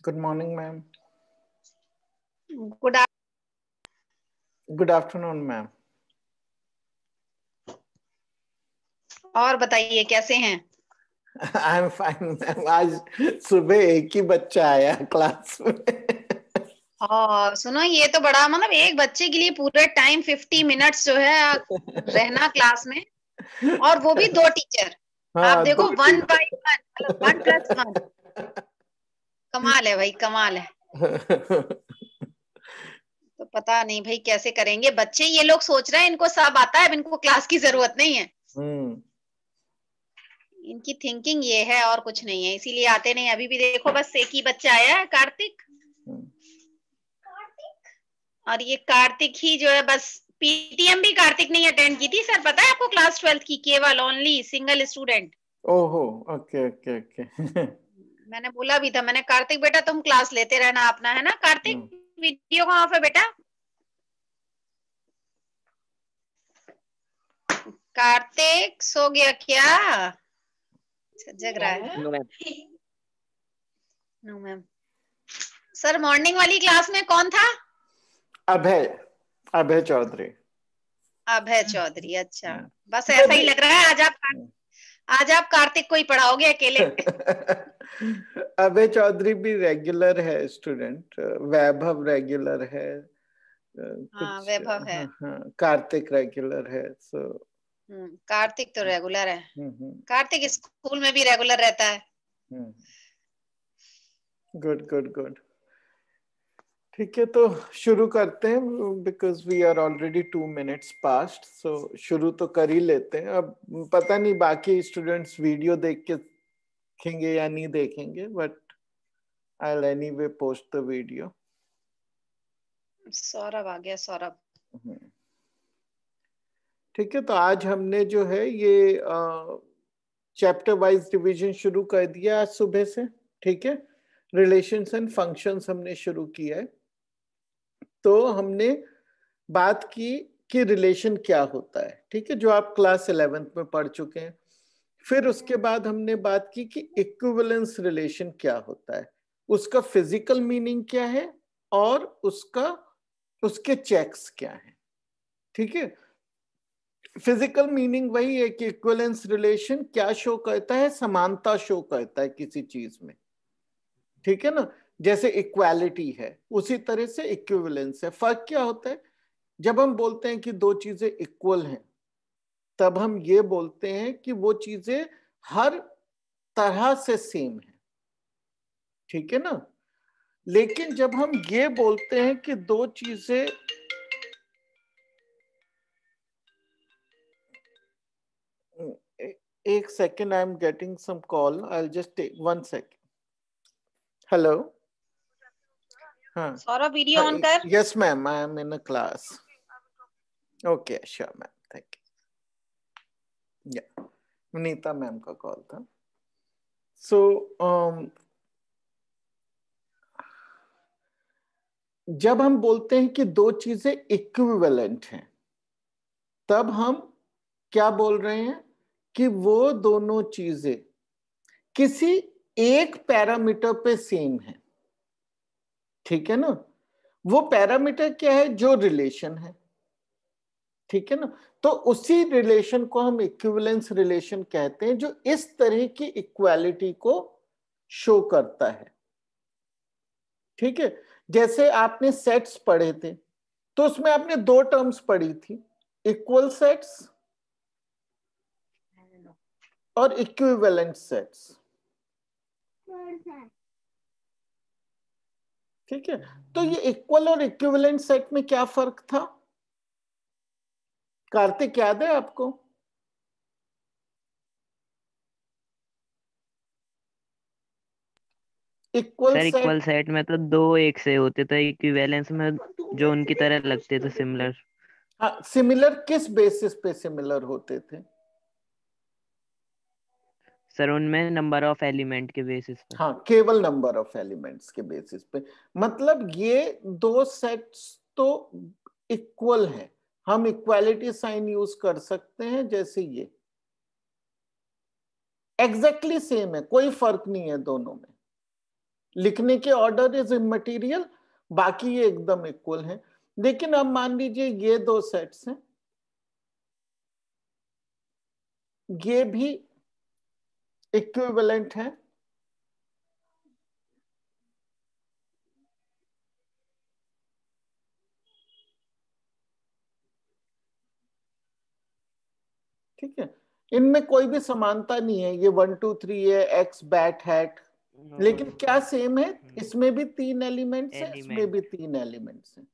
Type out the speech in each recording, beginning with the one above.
Good morning, ma'am. Good, Good afternoon, ma'am. और बताइए कैसे हैं आई एम फाइन आज सुबह एक ही बच्चा आया क्लास में हाँ सुनो ये तो बड़ा मतलब एक बच्चे के लिए पूरे टाइम फिफ्टी मिनट्स जो है रहना क्लास में और वो भी दो टीचर हाँ, आप देखो one by one one plus one कमाल है भाई कमाल है तो पता नहीं भाई कैसे करेंगे बच्चे ये लोग सोच रहे हैं इनको सब आता है इनको क्लास की जरूरत नहीं है हम्म। इनकी थिंकिंग ये है और कुछ नहीं है इसीलिए आते नहीं अभी भी देखो बस एक ही बच्चा आया है कार्तिक और ये कार्तिक ही जो है बस पीटीएम भी कार्तिक ने अटेंड की थी सर पता है आपको क्लास ट्वेल्थ की केवल ओनली सिंगल स्टूडेंट ओहो ओके ओके ओके मैंने बोला भी था मैंने कार्तिक बेटा तुम क्लास लेते रहना अपना है ना कार्तिक वीडियो हम्म। कहाँ है बेटा कार्तिक सो गया क्या अच्छा, जग रहा है नो मैम सर मॉर्निंग वाली क्लास में कौन था अभय अभय चौधरी अभय चौधरी अच्छा हाँ। बस ऐसा ही लग रहा है आज आप आज आप कार्तिक को ही पढ़ाओगे अकेले अभय चौधरी भी रेगुलर है स्टूडेंट वैभव रेगुलर है हाँ, वैभव है हाँ, हाँ कार्तिक रेगुलर है सो हम्म, कार्तिक तो रेगुलर है हम्म, हम्म। कार्तिक स्कूल में भी रेगुलर रहता है गुड गुड गुड ठीक है तो शुरू करते हैं because we are already two minutes past so शुरू तो कर ही लेते हैं अब पता नहीं बाकी स्टूडेंट्स वीडियो देख के देखेंगे या नहीं देखेंगे but I anyway post the video Saurabh आ गया सौरभ हम्म। ठीक है तो आज हमने जो है ये चैप्टर वाइज डिवीजन शुरू कर दिया आज सुबह से ठीक है रिलेशंस एंड फंक्शंस हमने शुरू किया है तो हमने बात की कि रिलेशन क्या होता है ठीक है जो आप क्लास इलेवेंथ में पढ़ चुके हैं फिर उसके बाद हमने बात की कि इक्विवेलेंस रिलेशन क्या होता है उसका फिजिकल मीनिंग क्या है और उसका उसके चेक्स क्या है ठीक है फिजिकल मीनिंग वही है कि इक्विवेलेंस रिलेशन क्या शो करता है समानता शो करता है किसी चीज में ठीक है ना जैसे इक्वालिटी है उसी तरह से इक्विवेलेंस है फर्क क्या होता है जब हम बोलते हैं कि दो चीजें इक्वल हैं तब हम ये बोलते हैं कि वो चीजें हर तरह से सेम है ठीक है ना लेकिन जब हम ये बोलते हैं कि दो चीजें एक second I'm getting some call I just take one second hello हाँ। सौरभ वीडियो ऑन हाँ, कर yes ma'am I'm in a class okay sure ma'am thank you Neeta ma'am का कॉल था सो so, um, जब हम बोलते हैं कि दो चीजें इक्विवेलेंट हैं तब हम क्या बोल रहे हैं कि वो दोनों चीजें किसी एक पैरामीटर पे सेम है ठीक है ना वो पैरामीटर क्या है जो रिलेशन है ठीक है ना तो उसी रिलेशन को हम इक्विवेलेंस रिलेशन कहते हैं जो इस तरह की इक्वालिटी को शो करता है ठीक है जैसे आपने सेट्स पढ़े थे तो उसमें आपने दो टर्म्स पढ़ी थी इक्वल सेट्स और इक्विवेलेंट सेट्स ठीक है तो ये इक्वल और इक्विवेलेंट सेट में क्या फर्क था कार्तिक याद है आपको इक्वल सेट इक्वल सेट में तो दो एक से होते थे इक्विवेलेंस में हाँ, जो उनकी तरह लगते थे सिमिलर हाँ सिमिलर किस बेसिस पे सिमिलर होते थे हाँ, सर उनमें नंबर ऑफ एलिमेंट के बेसिस पे हाँ केवल नंबर ऑफ एलिमेंट्स के बेसिस पे मतलब ये दो सेट्स तो इक्वल है हम इक्वालिटी साइन यूज कर सकते हैं जैसे ये एग्जैक्टली exactly सेम है कोई फर्क नहीं है दोनों में लिखने के ऑर्डर इज इमटीरियल बाकी ये एकदम इक्वल है लेकिन अब मान लीजिए ये दो सेट्स हैं ये भी इक्विवेलेंट है ठीक है इनमें कोई भी समानता नहीं है ये वन टू थ्री है एक्स बैट हैट लेकिन क्या सेम है hmm. इसमें भी तीन एलिमेंट्स हैं इसमें भी तीन एलिमेंट्स हैं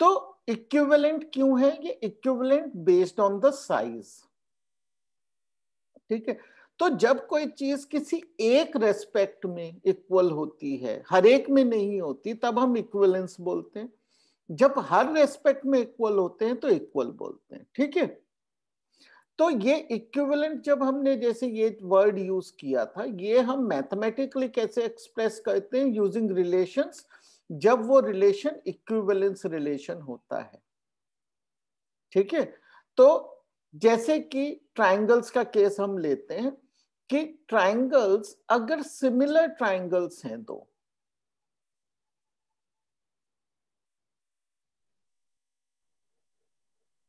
तो इक्विवेलेंट क्यों है ये equivalent based on the size ठीक है तो जब कोई चीज किसी एक रेस्पेक्ट में इक्वल होती है हर एक में नहीं होती तब हम इक्वलेंस बोलते हैं जब हर रेस्पेक्ट में इक्वल होते हैं तो इक्वल बोलते हैं ठीक है तो ये इक्विवेलेंट जब हमने जैसे ये वर्ड यूज किया था ये हम मैथमेटिकली कैसे एक्सप्रेस करते हैं यूजिंग रिलेशंस जब वो रिलेशन इक्विवेलेंस रिलेशन होता है ठीक है तो जैसे कि ट्राइंगल्स का केस हम लेते हैं कि ट्राइंगल्स अगर सिमिलर ट्राइंगल्स हैं तो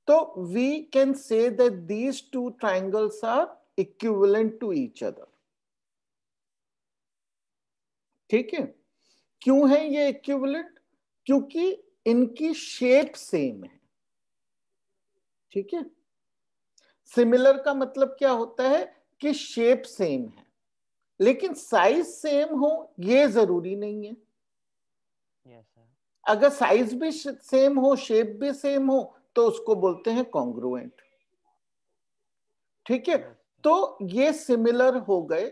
तो we can say that these two triangles are equivalent to each other ठीक है क्यों है ये इक्विवेलेंट क्योंकि इनकी शेप सेम है ठीक है सिमिलर का मतलब क्या होता है कि शेप सेम है लेकिन साइज सेम हो ये जरूरी नहीं है yes, अगर साइज भी सेम हो शेप भी सेम हो तो उसको बोलते हैं कॉन्ग्रुएंट ठीक है yes, तो ये सिमिलर हो गए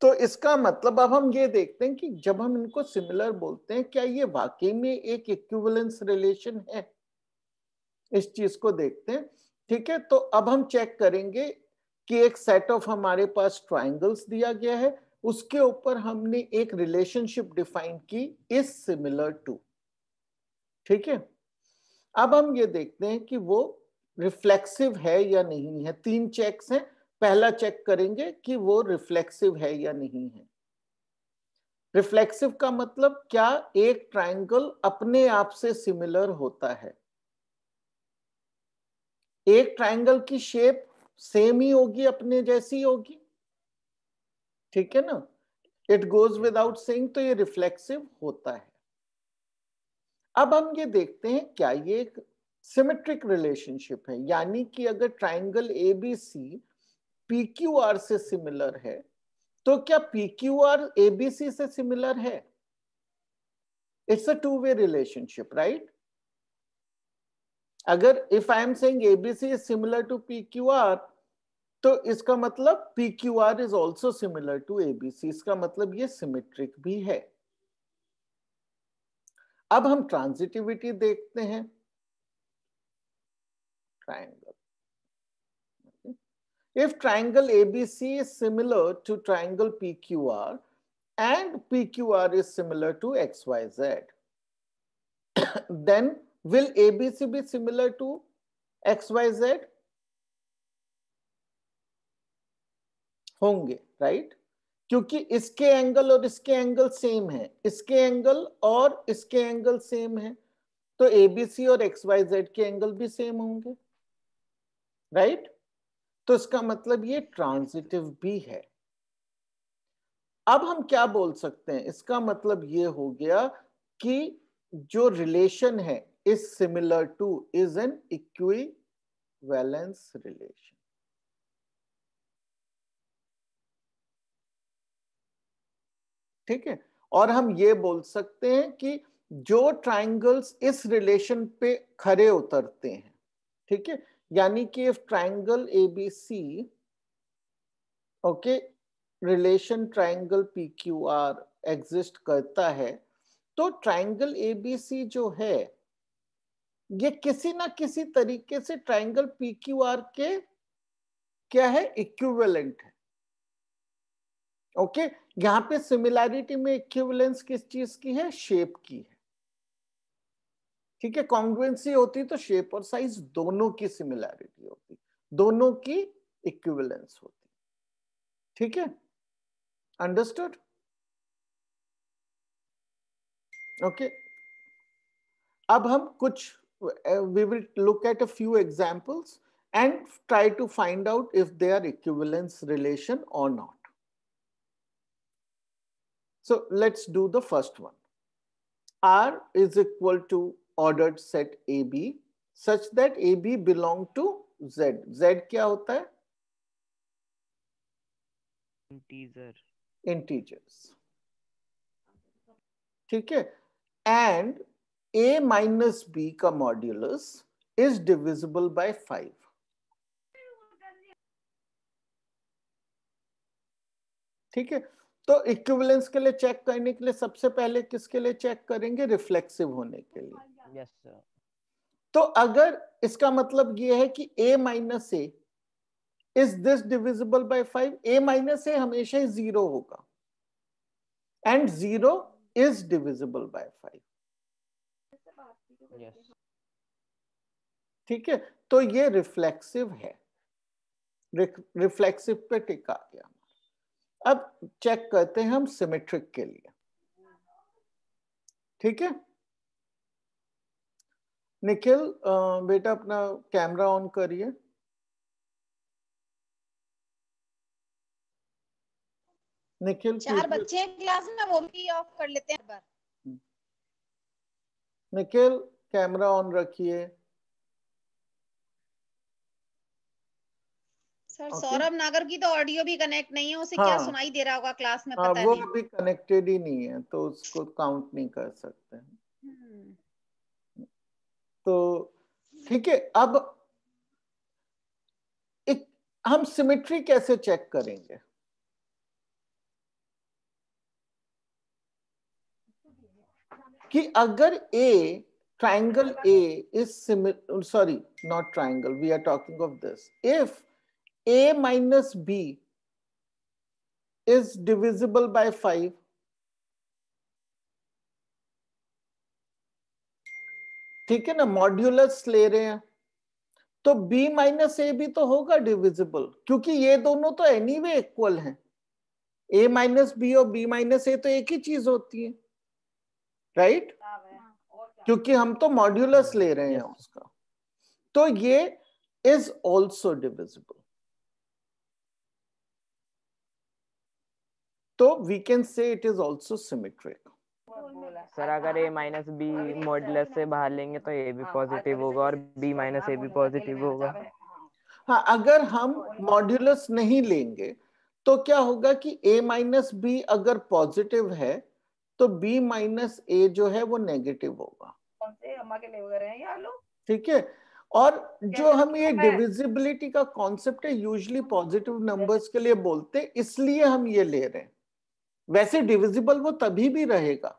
तो इसका मतलब अब हम ये देखते हैं कि जब हम इनको सिमिलर बोलते हैं क्या ये वाकई में एक इक्विवेलेंस रिलेशन है इस चीज को देखते हैं ठीक है तो अब हम चेक करेंगे कि एक सेट ऑफ हमारे पास ट्राइंगल्स दिया गया है उसके ऊपर हमने एक रिलेशनशिप डिफाइन की इज सिमिलर टू ठीक है अब हम ये देखते हैं कि वो रिफ्लेक्सिव है या नहीं है तीन चेक्स हैं पहला चेक करेंगे कि वो रिफ्लेक्सिव है या नहीं है रिफ्लेक्सिव का मतलब क्या एक ट्राइंगल अपने आप से सिमिलर होता है एक ट्राइंगल की शेप सेम ही होगी अपने जैसी होगी ठीक है ना इट गोज विदाउट सेइंग तो ये रिफ्लेक्सिव होता है अब हम ये देखते हैं क्या ये एक सिमेट्रिक रिलेशनशिप है यानी कि अगर triangle A B C P Q R से सिमिलर है तो क्या P Q R A B C से सिमिलर है it's a two way relationship right अगर if I'm saying C is similar to P Q R तो इसका मतलब P Q R is also similar to ABC इसका मतलब ये symmetric भी है अब हम ट्रांजिटिविटी देखते हैं triangle if triangle ABC is similar to triangle P Q R and P Q R is similar to X Y Z then will be similar to X Y Z होंगे right क्योंकि इसके angle और इसके angle same है इसके angle और इसके angle same है तो एबीसी और एक्स वाई जेड के एंगल भी सेम होंगे राइट तो इसका मतलब ये ट्रांजिटिव भी है अब हम क्या बोल सकते हैं इसका मतलब ये हो गया कि जो रिलेशन है is similar to is an equivalence relation ठीक है और हम ये बोल सकते हैं कि जो ट्राइंगल्स इस रिलेशन पे खरे उतरते हैं ठीक है यानी कि if triangle A B C okay relation triangle P Q R exist करता है तो ट्राइंगल ए बी सी जो है ये किसी ना किसी तरीके से ट्राइंगल पी क्यू आर के क्या है इक्विवेलेंट है ओके okay? यहाँ पे सिमिलैरिटी में इक्विवेलेंस किस चीज की है शेप की है ठीक है कॉन्ग्रुएंसी होती तो शेप और साइज दोनों की सिमिलैरिटी होती दोनों की इक्विवेलेंस होती ठीक है अंडरस्टूड ओके अब हम कुछ we will look at a few examples and try to find out if they are equivalence relation और not So let's do the first one. R is equal to ordered set AB such that AB belong to Z. Z क्या होता है? Integer. Integers. ठीक है? And A minus B का modulus is divisible by 5. ठीक है? तो equivalence के लिए चेक करने के लिए सबसे पहले किसके लिए चेक करेंगे रिफ्लेक्सिव होने के लिए yes, तो अगर इसका मतलब ये है कि a minus A is this divisible by five A minus A हमेशा ही जीरो होगा and zero is divisible by five ठीक है तो ये रिफ्लेक्सिव है रिफ्लेक्सिव पे टिका गया अब चेक करते हैं हम सिमेट्रिक के लिए ठीक है निखिल बेटा अपना कैमरा ऑन करिए निखिल चार बच्चे हैं क्लास में वो भी ऑफ कर लेते हैं बार निखिल कैमरा ऑन रखिए सौरभ नागर की तो ऑडियो भी कनेक्ट नहीं है उसे हाँ, क्या सुनाई दे रहा होगा क्लास में हाँ, पता हाँ, वो अभी कनेक्टेड ही नहीं है तो उसको काउंट नहीं कर सकते hmm. तो ठीक है अब एक हम सिमेट्री कैसे चेक करेंगे कि अगर A triangle A is similar sorry not triangle we are talking of this if a minus b is divisible by 5 ठीक है ना मॉड्यूलस ले रहे हैं तो b माइनस ए भी तो होगा डिविजिबल क्योंकि ये दोनों तो एनी वे इक्वल है a माइनस बी और b माइनस ए तो एक ही चीज होती है राइट right? क्योंकि हम तो मॉड्यूलस ले रहे हैं उसका तो ये इज ऑल्सो डिविजिबल तो we can say it is also symmetric sir अगर ए माइनस बी मॉडल से बाहर लेंगे तो ए भी पॉजिटिव हाँ, होगा और बी माइनस ए भी पॉजिटिव होगा हाँ अगर हम मॉड्यूलस नहीं लेंगे तो क्या होगा कि a माइनस बी अगर पॉजिटिव है तो b माइनस ए जो है वो नेगेटिव होगा ठीक है और जो हम ये डिविजिबिलिटी का कॉन्सेप्ट है यूजली पॉजिटिव नंबर्स के लिए बोलते हैं इसलिए हम ये ले रहे हैं वैसे डिविजिबल वो तभी भी रहेगा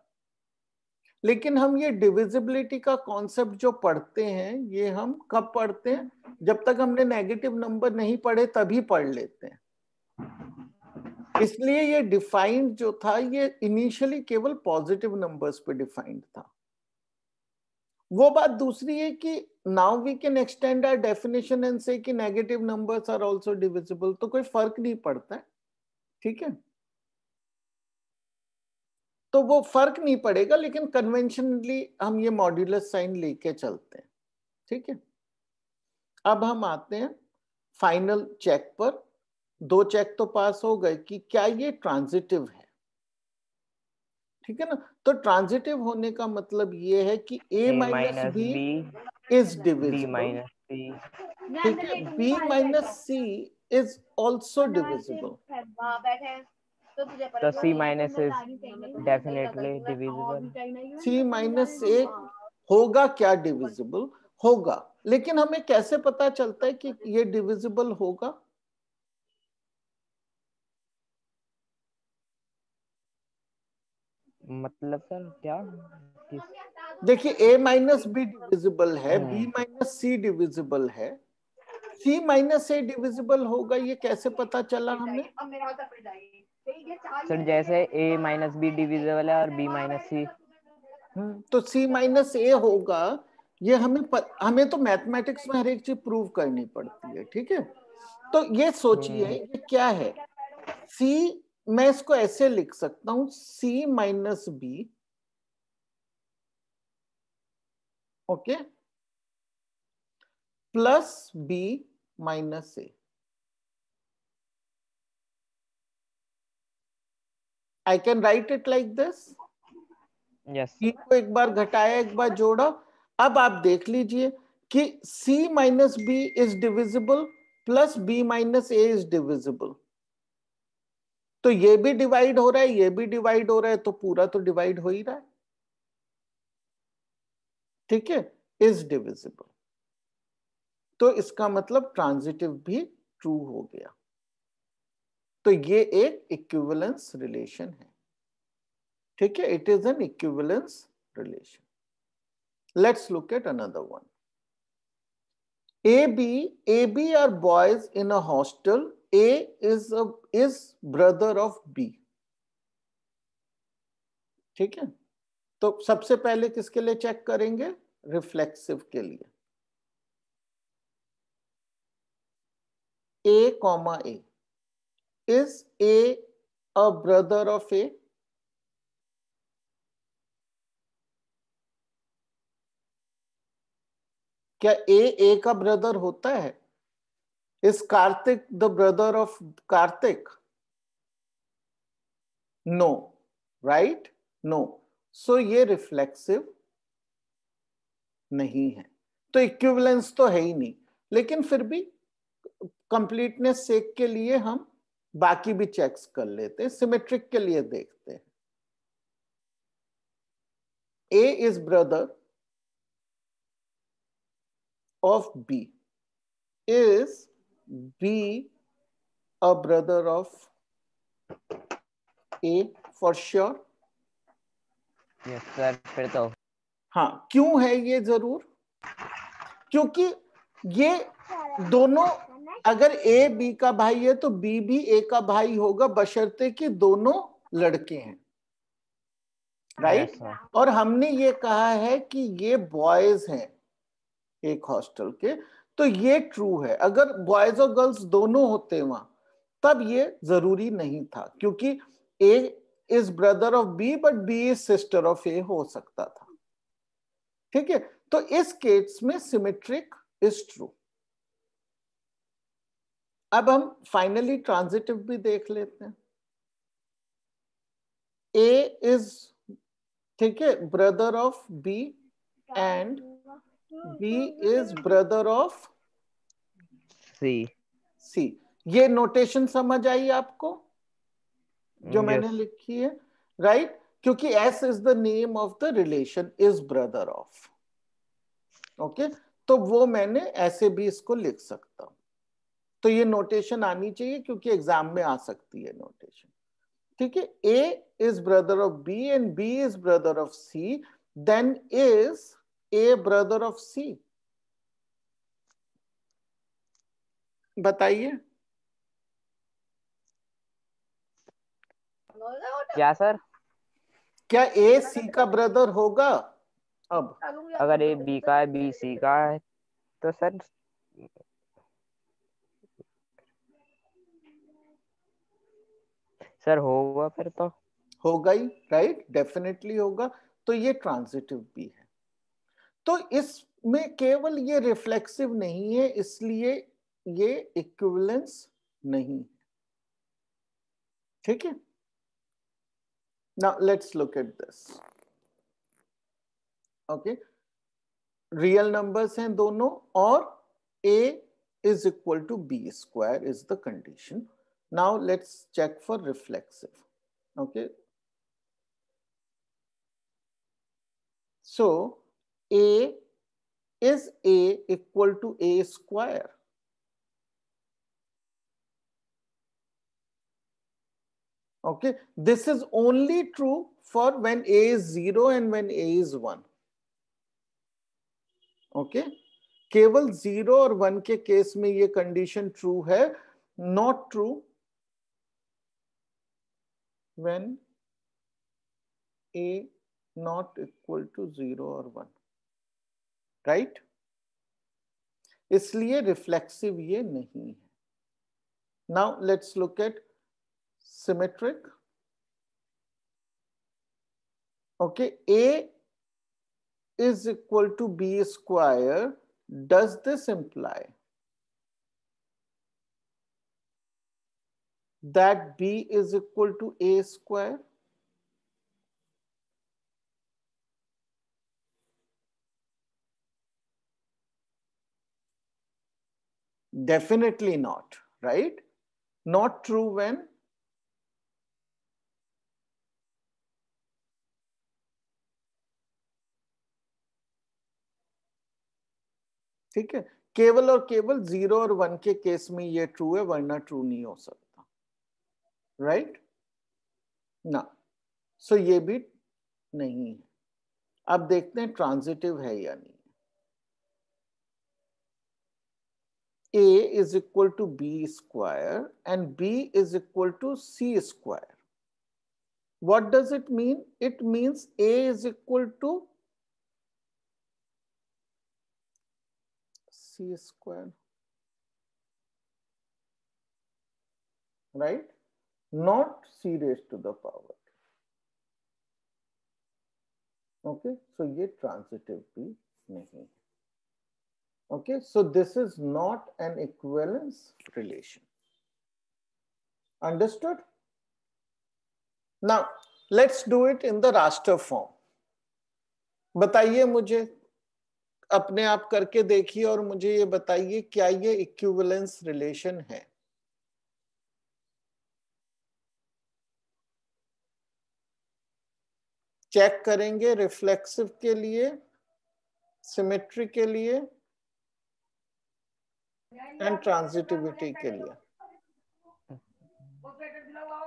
लेकिन हम ये डिविजिबिलिटी का कॉन्सेप्ट जो पढ़ते हैं ये हम कब पढ़ते हैं जब तक हमने नेगेटिव नंबर नहीं पढ़े तभी पढ़ लेते हैं इसलिए ये डिफाइंड जो था ये इनिशियली केवल पॉजिटिव नंबर्स पे डिफाइंड था वो बात दूसरी है कि now we can extend our definition and say कि negative numbers are also divisible तो कोई फर्क नहीं पड़ता है ठीक है तो वो फर्क नहीं पड़ेगा लेकिन कन्वेंशनली हम ये मॉड्यूलर साइन लेके चलते हैं ठीक है अब हम आते हैं फाइनल चेक पर दो चेक तो पास हो गए कि क्या ये ट्रांजिटिव है ठीक है ना तो ट्रांजिटिव होने का मतलब ये है कि A minus B is divisible ठीक है B minus C is also divisible तो C minus is definitely divisible C minus A होगा क्या डिविजिबल होगा लेकिन हमें कैसे पता चलता है कि ये डिविजिबल होगा मतलब सर क्या देखिए ए माइनस बी डिविजिबल है बी माइनस सी डिविजिबल है सी माइनस ए डिविजिबल होगा ये कैसे पता चला हमें सर जैसे ए माइनस बी डिविजिबल है तो और बी माइनस सी तो सी माइनस ए होगा ये हमें पर, हमें तो मैथमेटिक्स में हर एक चीज प्रूव करनी पड़ती है ठीक है तो ये सोचिए हम्म। ये क्या है सी मैं इसको ऐसे लिख सकता हूं C minus B okay plus B minus A I can write it like this yes को एक बार घटाया एक बार जोड़ा अब आप देख लीजिए कि c minus B is divisible plus B minus A is divisible तो ये भी डिवाइड हो रहा है ये भी डिवाइड हो रहा है तो पूरा तो डिवाइड हो ही रहा है ठीक है इज डिविजिबल तो इसका मतलब ट्रांजिटिव भी ट्रू हो गया तो ये एक इक्विवेलेंस रिलेशन है ठीक है it is an equivalence relation let's look at another one A B are boys in a hostel. A A is is brother of B ठीक है तो सबसे पहले किसके लिए चेक करेंगे रिफ्लेक्सिव के लिए A comma A is A a brother of A? क्या ए ए का ब्रदर होता है is Kartik the brother of Kartik no right no so ये रिफ्लेक्सिव नहीं है तो इक्विवेलेंस तो है ही नहीं लेकिन फिर भी कंप्लीटनेस सेक के लिए हम बाकी भी चेक्स कर लेते हैं सिमेट्रिक के लिए देखते हैं A is brother of B is B a brother of A for sure Yes फिर तो हाँ क्यों है ये जरूर क्योंकि ये दोनों अगर ए बी का भाई है तो बी भी ए का भाई होगा बशर्ते कि दोनों लड़के हैं राइट right? yes, और हमने ये कहा है कि ये बॉयज हैं एक हॉस्टल के तो ये ट्रू है अगर बॉयज और गर्ल्स दोनों होते वहां तब ये जरूरी नहीं था क्योंकि A is brother of B but B is sister of A हो सकता था ठीक है तो इस केस में सिमेट्रिक इज ट्रू अब हम फाइनली ट्रांजिटिव भी देख लेते हैं ए इज ठीक है brother of B and B is brother of C C ये नोटेशन समझ आई आपको जो mm, yes. मैंने लिखी है राइट right? क्योंकि S is the name of the relation is brother of okay तो वो मैंने ऐसे भी इसको लिख सकता हूं तो ये नोटेशन आनी चाहिए क्योंकि एग्जाम में आ सकती है नोटेशन ठीक है A is brother of B and B is brother of C then is A brother of C बताइए क्या सर क्या ए सी का ब्रदर होगा अब अगर ए बी का है बी सी का है तो सर सर होगा फिर तो होगा ही राइट डेफिनेटली होगा तो ये ट्रांजिटिव भी है तो इसमें केवल ये रिफ्लेक्सिव नहीं है इसलिए ये इक्विवेलेंस नहीं है ठीक है now let's look at this okay real numbers हैं दोनों और A is equal to B square is the condition Now let's check for reflexive, okay? So A is A equal to A square. Okay, this is only true for when A is 0 and when A is 1. Okay, केवल 0 और 1 के case में ये condition true है not true when a not equal to 0 or 1 right isliye reflexive ye nahi hai now let's look at symmetric okay a is equal to b square does this imply that b is equal to a square definitely not right not true when ठीक है केवल और केवल zero और one के case में ये true है वरना ट्रू नहीं हो सकता राइट ना सो ये भी नहीं है अब देखते हैं ट्रांजिटिव है या नहीं A is equal to B square and B is equal to C square what does it mean it means A is equal to C square right not c raised to the power okay so ये transitive भी नहीं है okay so this is not an equivalence relation understood now let's do it in the roster form बताइए मुझे अपने आप करके देखिए और मुझे ये बताइए क्या ये इक्विवेलेंस रिलेशन है चेक करेंगे रिफ्लेक्सिव के लिए सिमेट्री के लिए एंड ट्रांजिटिविटी के लिए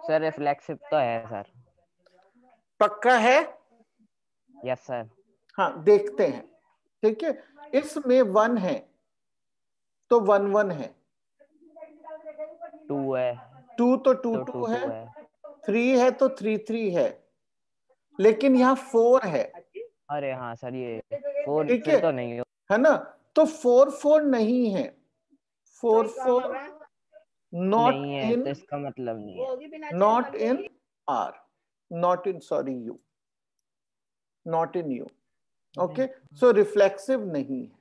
सर रिफ्लेक्सिव तो है सर पक्का है यस सर हाँ देखते हैं ठीक है इसमें वन है तो वन वन है टू है टू तो टू टू तो है थ्री है तो थ्री थ्री है लेकिन यहाँ फोर है अरे हाँ सर ये फोर ठीक है तो नहीं है ना तो फोर फोर नहीं है फोर फोर नॉट इन इसका मतलब नहीं not in R not in sorry U not in U okay so reflexive नहीं है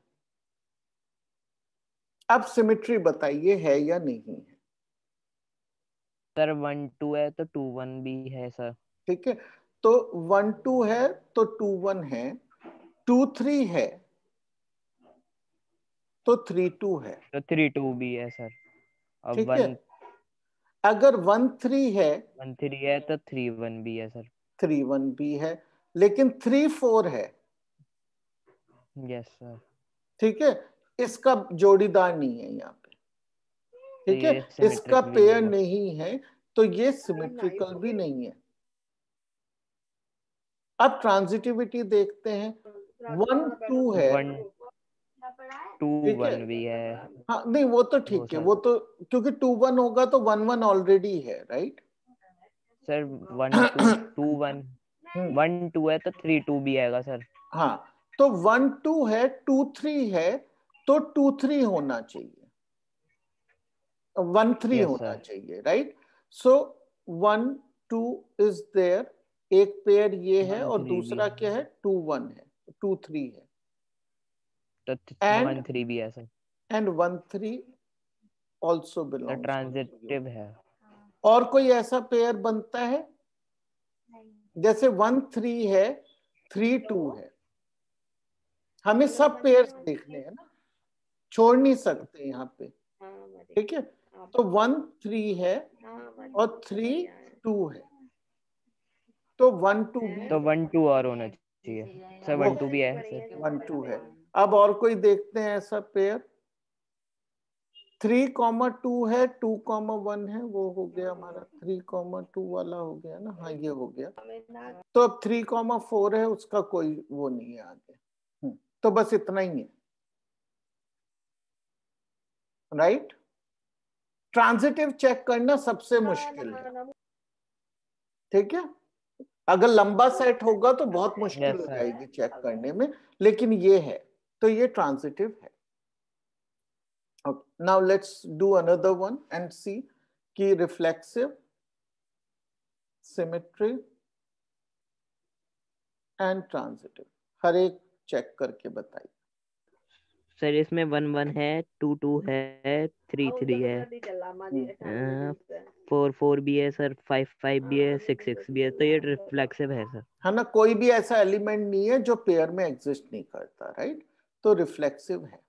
अब सिमिट्री बताइए है या नहीं है सर वन टू है तो टू वन भी है सर ठीक है तो वन टू है तो टू वन है टू थ्री है तो थ्री टू है तो थ्री टू भी है सर अब ठीक है अगर वन थ्री है वन थ्री है तो थ्री वन भी है सर थ्री वन भी है लेकिन थ्री फोर है यस सर ठीक है इसका जोड़ीदार नहीं है यहाँ पे तो ठीक है इसका पेयर नहीं है तो ये सिमेट्रिकल भी नहीं है अब ट्रांजिटिविटी देखते हैं वन टू है टू वन भी है हाँ नहीं वो तो ठीक है वो तो क्योंकि टू वन होगा तो वन वन ऑलरेडी है right sir one two one one two है तो थ्री टू भी आएगा सर हाँ तो वन टू है टू थ्री है तो टू थ्री होना चाहिए वन थ्री होना sir. चाहिए right so one two is there एक पेयर ये है और दूसरा क्या है टू वन है टू थ्री है and one three and one three also belong transitive है और कोई ऐसा पेयर बनता है जैसे वन थ्री है थ्री टू है हमें सब पेयर देखने हैं ना छोड़ नहीं सकते यहाँ पे हाँ, ठीक है हाँ, तो वन थ्री है हाँ, और थ्री टू है तो वन टू तो वन टू और होना चाहिए सर वन टू भी है वन टू है अब और कोई देखते हैं ऐसा पेयर थ्री कॉमा टू है टू कॉमा वन है वो हो गया हमारा थ्री कॉमा टू वाला हो गया ना हाँ ये हो गया तो अब थ्री कॉमा फोर है उसका कोई वो नहीं है आगे हम्म, तो बस इतना ही है राइट ट्रांजिटिव चेक करना सबसे मुश्किल है ठीक है अगर लंबा सेट होगा तो बहुत मुश्किल हो आएगी चेक करने में लेकिन ये है तो ये ट्रांसिटिव है now let's do another one and see की रिफ्लेक्सिव सिमेट्री एंड ट्रांसिटिव हर एक चेक करके बताइए सर इसमें वन वन है टू टू है थ्री थ्री है फोर फोर भी है सर फाइव फाइव भी है हाँ, सिक्स हाँ, सिक्स भी है तो ये हाँ, तो रिफ्लेक्सिव है सर है ना कोई भी ऐसा एलिमेंट नहीं है जो पेयर में एग्जिस्ट नहीं करता राइट तो रिफ्लेक्सिव है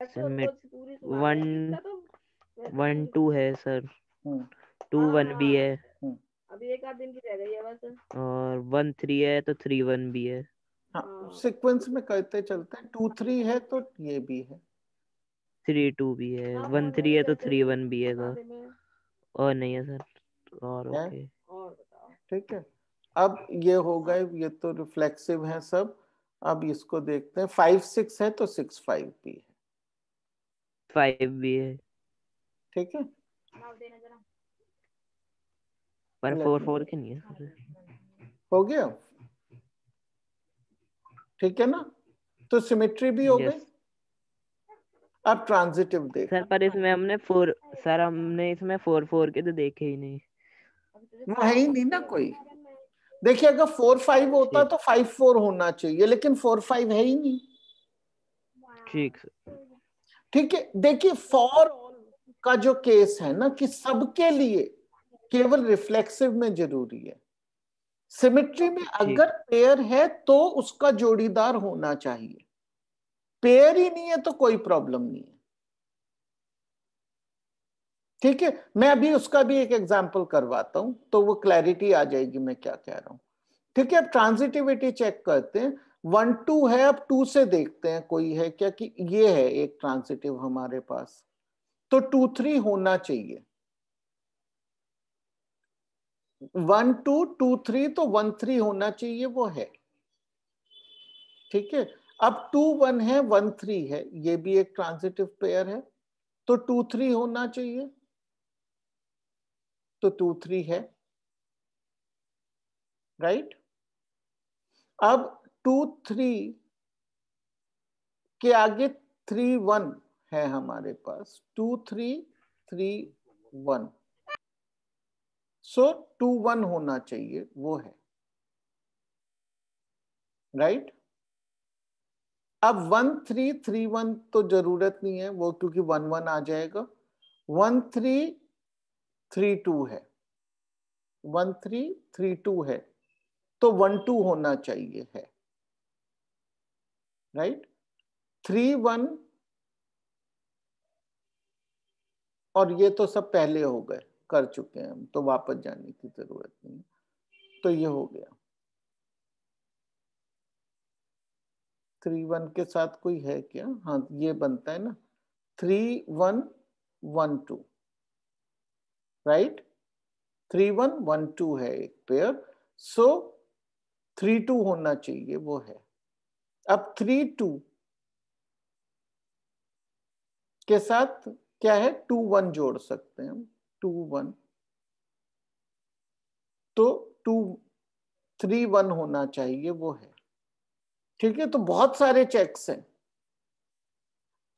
अच्छा, तो वन तो वन टू है सर हम्म। टू वन भी है हम्म। अभी एक आध दिन की रह गई है बस और वन थ्री है तो थ्री वन भी है सीक्वेंस हाँ, हाँ। में करते चलते हैं टू थ्री है तो ये भी है थ्री टू भी है वन हाँ, थ्री है तो थ्री वन भी है सर तो। और नहीं है सर और ओके ठीक है अब ये हो गए ये तो रिफ्लेक्सिव है सब अब इसको देखते हैं फाइव सिक्स है तो सिक्स फाइव भी है फाइव भी है ठीक है पर फोर फोर के नहीं है हो गया ठीक है ना तो सिमेट्री भी हो गई अब ट्रांजिटिव देख सर पर इसमें हमने फोर सर हमने इसमें फोर फोर के तो देखे ही नहीं है ही नहीं ना कोई देखिए अगर फोर फाइव होता तो फाइव फोर होना चाहिए लेकिन फोर फाइव है ही नहीं ठीक ठीक है देखिए फॉर का जो केस है ना कि सबके लिए केवल रिफ्लेक्सिव में जरूरी है सिमेट्री में अगर पेयर है तो उसका जोड़ीदार होना चाहिए पेयर ही नहीं है तो कोई प्रॉब्लम नहीं है ठीक है मैं अभी उसका भी एक एग्जाम्पल करवाता हूं तो वो क्लैरिटी आ जाएगी मैं क्या कह रहा हूं ठीक है अब ट्रांजिटिविटी चेक करते हैं वन टू है अब टू से देखते हैं कोई है क्या कि ये है एक ट्रांजिटिव हमारे पास तो टू थ्री होना चाहिए वन टू टू थ्री तो वन थ्री होना चाहिए वो है ठीक है अब टू वन है वन थ्री है ये भी एक ट्रांजिटिव पेयर है तो टू थ्री होना चाहिए तो टू थ्री है राइट अब टू थ्री के आगे थ्री वन है हमारे पास two three three one so two one होना चाहिए वो है राइट right? अब वन थ्री थ्री वन तो जरूरत नहीं है वो क्योंकि वन वन आ जाएगा वन थ्री थ्री टू है वन थ्री थ्री टू है तो वन टू होना चाहिए है राइट थ्री वन और ये तो सब पहले हो गए कर चुके हैं हम तो वापस जाने की जरूरत नहीं तो ये हो गया थ्री वन के साथ कोई है क्या हाँ ये बनता है ना three one one two right three one one two है एक पेयर सो थ्री टू होना चाहिए वो है अब थ्री टू के साथ क्या है टू वन जोड़ सकते हैं हम टू वन तो टू थ्री वन होना चाहिए वो है ठीक है तो बहुत सारे चेक्स हैं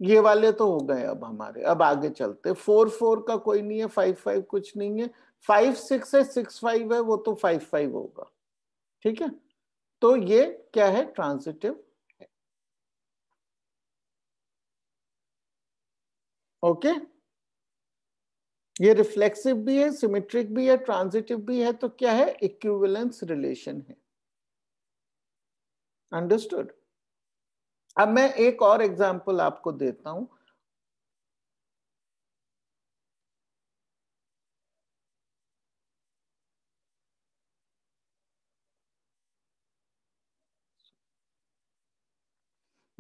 ये वाले तो हो गए अब हमारे अब आगे चलते फोर फोर का कोई नहीं है फाइव फाइव कुछ नहीं है फाइव सिक्स है सिक्स फाइव है वो तो फाइव फाइव होगा ठीक है तो ये क्या है ट्रांसिटिव है ओके okay? ये रिफ्लेक्सिव भी है सिमेट्रिक भी है ट्रांजिटिव भी है तो क्या है इक्विवेलेंस रिलेशन है अंडरस्टूड अब मैं एक और एग्जांपल आपको देता हूं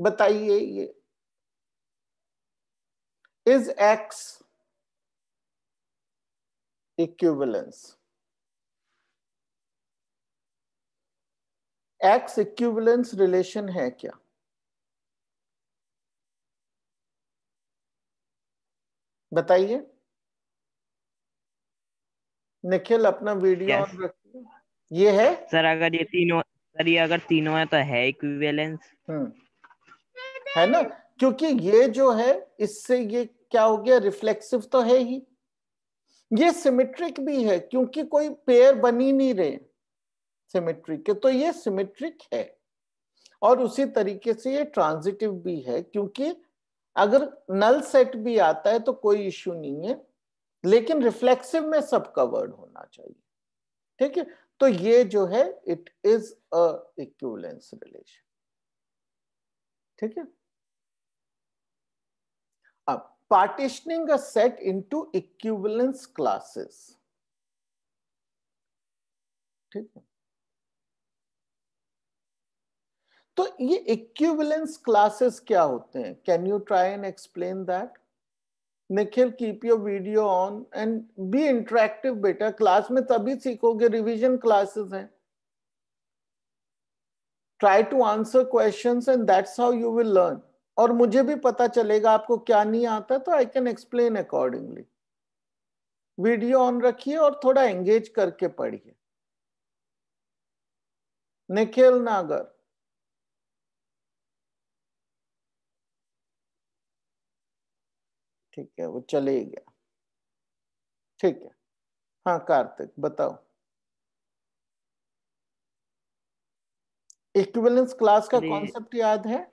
बताइए ये is X equivalence. X equivalence relation है क्या बताइए निखिल अपना वीडियो yes. ये है सर अगर ये तीनों सर ये अगर तीनों है तो है इक्विवेलेंस हम्म। है ना क्योंकि ये जो है इससे ये क्या हो गया रिफ्लेक्सिव तो है ही ये सिमेट्रिक भी है क्योंकि कोई पेयर बनी नहीं रहे सिमेट्रिक के तो ये सिमेट्रिक है और उसी तरीके से ये ट्रांजिटिव भी है क्योंकि अगर नल सेट भी आता है तो कोई इश्यू नहीं है लेकिन रिफ्लेक्सिव में सब कवर्ड होना चाहिए ठीक है तो ये जो है इट इज अ रिलेशन ठीक है partitioning a set into equivalence classes ठीक है तो ये इक्विवेलेंस क्लासेस क्या होते हैं can you try and explain that Nikhil keep your video on and be interactive बेटा क्लास में तभी सीखोगे रिवीजन क्लासेस हैं try to answer questions and that's how you will learn और मुझे भी पता चलेगा आपको क्या नहीं आता तो I can explain accordingly video on रखिए और थोड़ा एंगेज करके पढ़िए निखिल नागर ठीक है वो चले गया ठीक है हाँ कार्तिक बताओ इक्विवेलेंस क्लास का कॉन्सेप्ट याद है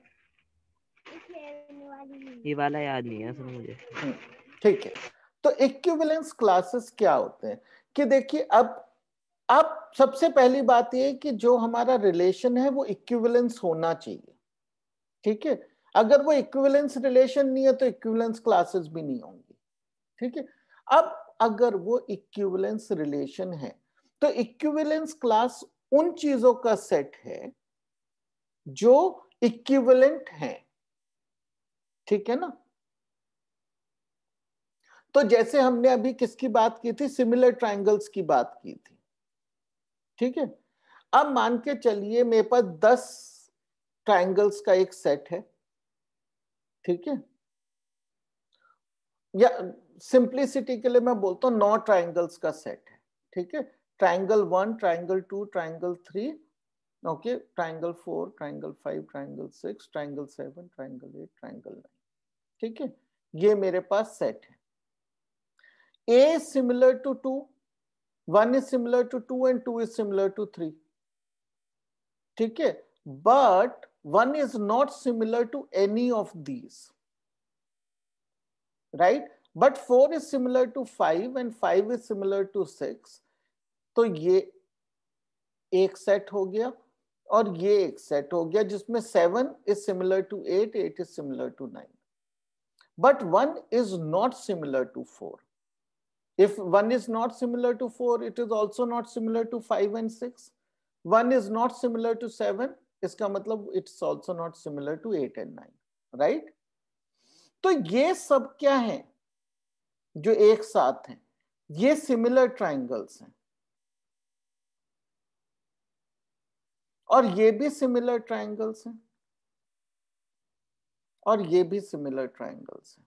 ये वाला याद नहीं है सर मुझे हम्म, ठीक है तो इक्विवेलेंस क्लासेस क्या होते हैं कि देखिए अब आप सबसे पहली बात ये कि जो हमारा रिलेशन है वो इक्विवेलेंस होना चाहिए ठीक है अगर वो इक्विवेलेंस रिलेशन नहीं है तो इक्विवेलेंस क्लासेस भी नहीं होंगी ठीक है अब अगर वो इक्विवेलेंस रिलेशन है तो इक्विवेलेंस क्लास उन चीजों का सेट है जो इक्विवेलेंट हैं ठीक है ना तो जैसे हमने अभी किसकी बात की थी सिमिलर ट्राइंगल्स की बात की थी ठीक है अब मान के चलिए मेरे पास दस ट्राइंगल्स का एक सेट है ठीक है या सिंप्लिसिटी के लिए मैं बोलता हूं नौ ट्राइंगल्स का सेट है ठीक है triangle one triangle two triangle three Okay, triangle four triangle five triangle six triangle seven triangle eight triangle nine ठीक है ये मेरे पास सेट है A similar to two one is similar to two and two is similar to three ठीक है but one is not similar to any of these right but four is similar to five and five is similar to six तो ये एक set हो गया और ये एक सेट हो गया जिसमें seven is similar to eight eight is similar to nine but one is not similar to four if one is not similar to four it is also not similar to five and six one is not similar to seven इसका मतलब it's also not similar to eight and nine right तो ये सब क्या है जो एक साथ हैं ये सिमिलर ट्राइंगल्स हैं और ये भी सिमिलर ट्राइंगल्स हैं और ये भी सिमिलर ट्राइंगल्स हैं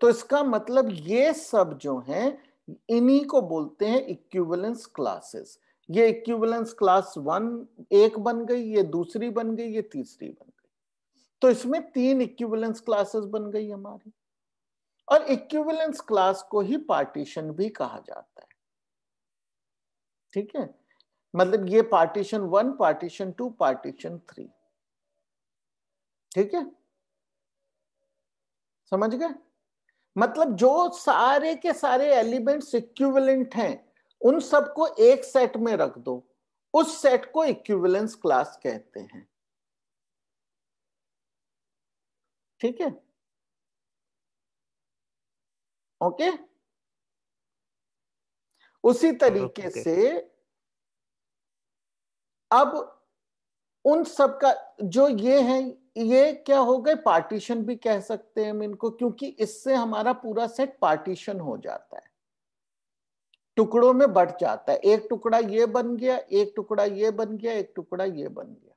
तो इसका मतलब ये सब जो हैं इन्हीं को बोलते हैं इक्विवेलेंस क्लासेस ये इक्विवेलेंस क्लास वन एक बन गई ये दूसरी बन गई ये तीसरी बन गई तो इसमें तीन इक्विवेलेंस क्लासेस बन गई हमारी और इक्विवेलेंस क्लास को ही पार्टीशन भी कहा जाता है ठीक है मतलब ये partition one partition two partition three ठीक है समझ गए मतलब जो सारे के सारे एलिमेंट्स इक्विवेलेंट हैं उन सबको एक सेट में रख दो उस सेट को इक्विवेलेंस क्लास कहते हैं ठीक है ओके उसी तरीके okay. से अब उन सब का जो ये है ये क्या हो गए पार्टीशन भी कह सकते हैं हम इनको क्योंकि इससे हमारा पूरा सेट पार्टीशन हो जाता है टुकड़ों में बढ़ जाता है एक टुकड़ा ये बन गया एक टुकड़ा ये बन गया एक टुकड़ा ये बन गया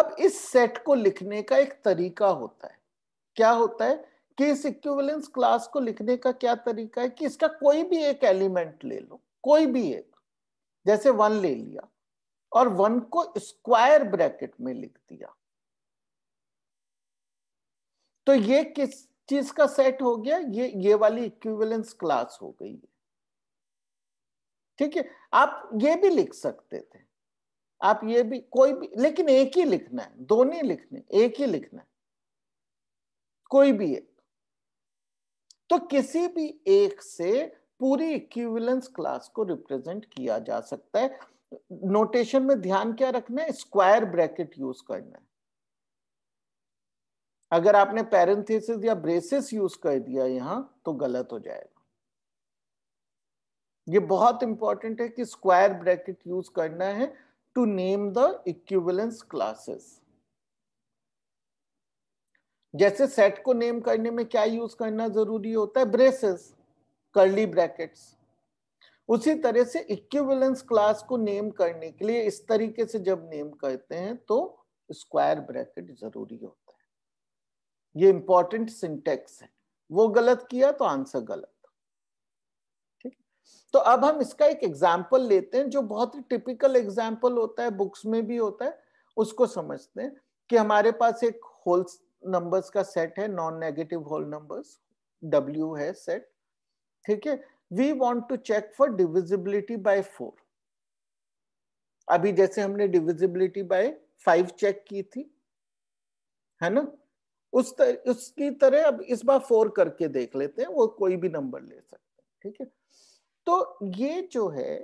अब इस सेट को लिखने का एक तरीका होता है क्या होता है कि इस इक्विवेलेंस क्लास को लिखने का क्या तरीका है कि इसका कोई भी एक एलिमेंट ले लो कोई भी एक जैसे वन ले लिया और वन को स्क्वायर ब्रैकेट में लिख दिया तो ये किस चीज का सेट हो गया ये ये वाली इक्विवेलेंस क्लास हो गई है ठीक है आप ये भी लिख सकते थे आप ये भी कोई भी लेकिन एक ही लिखना है दो नहीं लिखने एक ही लिखना है कोई भी एक तो किसी भी एक से पूरी इक्विवेलेंस क्लास को रिप्रेजेंट किया जा सकता है नोटेशन में ध्यान क्या रखना है स्क्वायर ब्रैकेट यूज करना है अगर आपने पैरेंथेसिस या ब्रेसिस यूज कर दिया यहां तो गलत हो जाएगा ये बहुत इंपॉर्टेंट है कि स्क्वायर ब्रैकेट यूज करना है to name the equivalence classes जैसे सेट को नेम करने में क्या यूज करना जरूरी होता है ब्रेसेस करली ब्रैकेट्स उसी तरह से इक्विवेलेंस क्लास को नेम करने के लिए इस तरीके से जब नेम करते हैं तो स्क्वायर ब्रैकेट जरूरी होता है ये इंपॉर्टेंट सिंटेक्स है वो गलत किया तो आंसर गलत ठीक तो अब हम इसका एक एग्जाम्पल लेते हैं जो बहुत ही टिपिकल एग्जाम्पल होता है बुक्स में भी होता है उसको समझते हैं कि हमारे पास एक होल्स नंबर्स का सेट है non negative whole numbers W है सेट ठीक है we want to check for divisibility by four अभी जैसे हमने डिविजिबिलिटी बाय फाइव चेक की थी है ना उस तर, उसकी तरह अब इस बार फोर करके देख लेते हैं वो कोई भी नंबर ले सकते हैं ठीक है तो ये जो है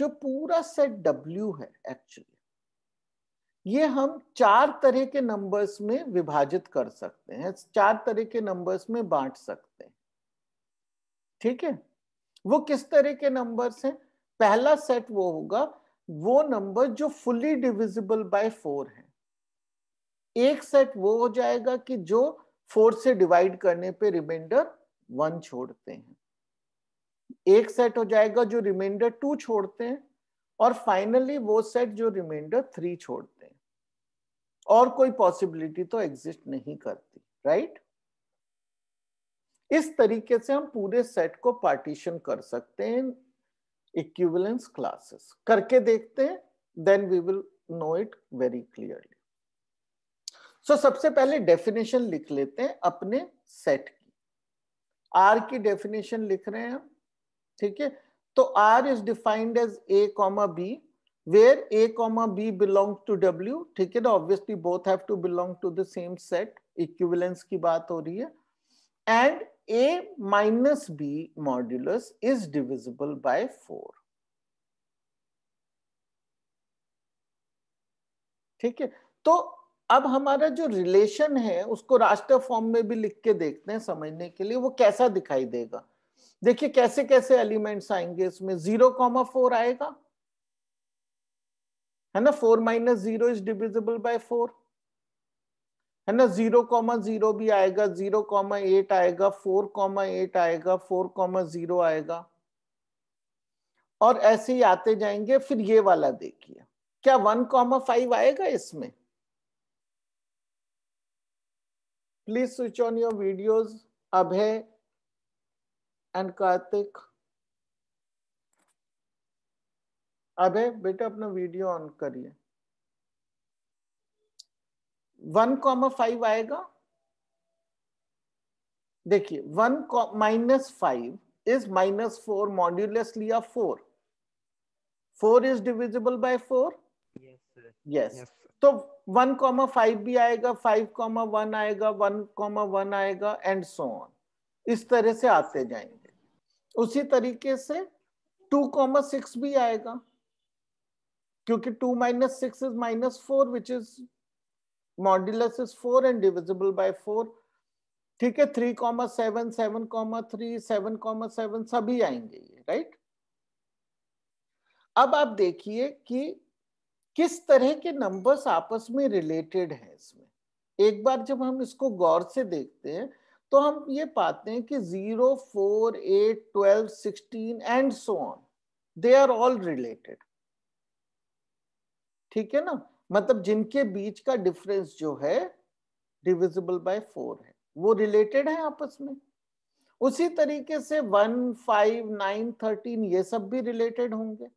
जो पूरा सेट डब्ल्यू है एक्चुअली ये हम चार तरह के नंबर्स में विभाजित कर सकते हैं चार तरह के नंबर्स में बांट सकते हैं ठीक है वो किस तरह के नंबर हैं पहला सेट वो होगा वो नंबर जो फुली डिविजिबल बाय फोर है एक सेट वो हो जाएगा कि जो फोर से डिवाइड करने पे रिमाइंडर वन छोड़ते हैं एक सेट हो जाएगा जो रिमाइंडर टू छोड़ते हैं और फाइनली वो सेट जो रिमाइंडर थ्री छोड़ते हैं और कोई पॉसिबिलिटी तो एग्जिस्ट नहीं करती राइट right? इस तरीके से हम पूरे सेट को पार्टीशन कर सकते हैं इक्विवेलेंस क्लासेस करके देखते हैं then we will know it very clearly so सबसे पहले डेफिनेशन लिख लेते हैं अपने सेट की आर की डेफिनेशन लिख रहे हैं हम ठीक है तो R is defined as A comma B where A comma B belong to W ठीक है ना obviously both have to belong to the same set equivalence की बात हो रही है and a minus b modulus is divisible by 4. ठीक है तो अब हमारा जो रिलेशन है उसको रास्टर फॉर्म में भी लिख के देखते हैं समझने के लिए वो कैसा दिखाई देगा देखिए कैसे कैसे एलिमेंट्स आएंगे इसमें जीरो कॉमा फोर आएगा है ना four minus zero is divisible by four है ना जीरो कॉमा जीरो भी आएगा जीरो कॉमा एट आएगा फोर कॉमा एट आएगा फोर कॉमा जीरो आएगा और ऐसे ही आते जाएंगे फिर ये वाला देखिए क्या वन कॉमा फाइव आएगा इसमें please switch on your videos Abhay and Kartik Abhay बेटा अपना वीडियो ऑन करिए वन कॉमा फाइव आएगा देखिए one minus five is minus four modulus लिया four four is divisible by four yes तो वन कॉमा फाइव भी आएगा फाइव कॉमा वन आएगा वन कॉमा वन आएगा एंड सो ऑन इस तरह से आते जाएंगे उसी तरीके से टू कॉमा सिक्स भी आएगा क्योंकि two minus six is minus four which is modulus is four and divisible by four ठीक है three comma seven seven comma three seven comma seven सभी आएंगे ये राइट अब आप देखिए कि किस तरह के नंबर्स आपस में रिलेटेड हैं इसमें एक बार जब हम इसको गौर से देखते हैं तो हम ये पाते हैं कि zero four eight twelve sixteen and so on they are all related ठीक है ना मतलब जिनके बीच का डिफरेंस जो है डिविजिबल बाय फोर है वो रिलेटेड है आपस में उसी तरीके से वन फाइव नाइन थर्टीन ये सब भी रिलेटेड होंगे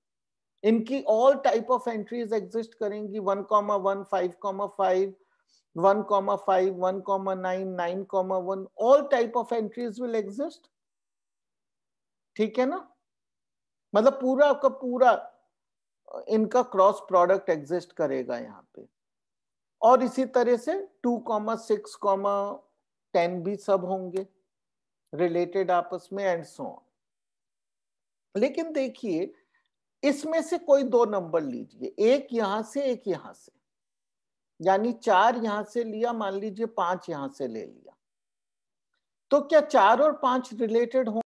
इनकी all type of entries exist करेंगी one comma one five comma five one comma five one comma nine nine comma one all type of entries will exist ठीक है ना मतलब पूरा आपका पूरा इनका क्रॉस प्रोडक्ट एग्जिस्ट करेगा यहाँ पे और इसी तरह से two comma six comma ten भी सब होंगे रिलेटेड आपस में एंड सो ऑन लेकिन देखिए इसमें से कोई दो नंबर लीजिए एक यहां से एक यहां से यानी चार यहां से लिया मान लीजिए पांच यहां से ले लिया तो क्या चार और पांच रिलेटेड हो